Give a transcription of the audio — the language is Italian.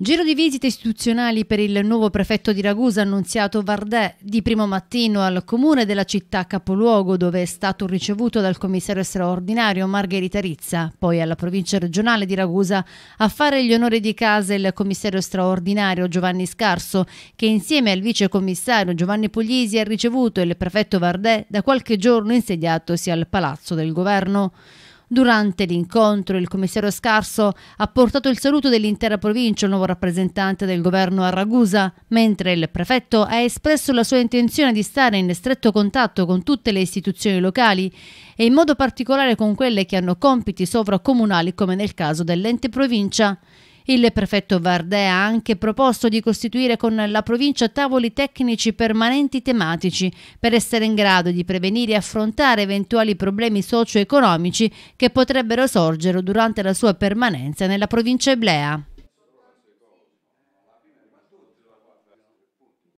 Giro di visite istituzionali per il nuovo prefetto di Ragusa annunziato Vardè di primo mattino al comune della città capoluogo dove è stato ricevuto dal commissario straordinario Margherita Rizza, poi alla provincia regionale di Ragusa a fare gli onori di casa il commissario straordinario Giovanni Scarso che insieme al vice commissario Giovanni Puglisi ha ricevuto il prefetto Vardè da qualche giorno insediatosi al palazzo del governo. Durante l'incontro il commissario Scarso ha portato il saluto dell'intera provincia al nuovo rappresentante del governo a Ragusa, mentre il prefetto ha espresso la sua intenzione di stare in stretto contatto con tutte le istituzioni locali e in modo particolare con quelle che hanno compiti sovracomunali come nel caso dell'ente provincia. Il prefetto Vardè ha anche proposto di costituire con la provincia tavoli tecnici permanenti tematici per essere in grado di prevenire e affrontare eventuali problemi socio-economici che potrebbero sorgere durante la sua permanenza nella provincia eblea.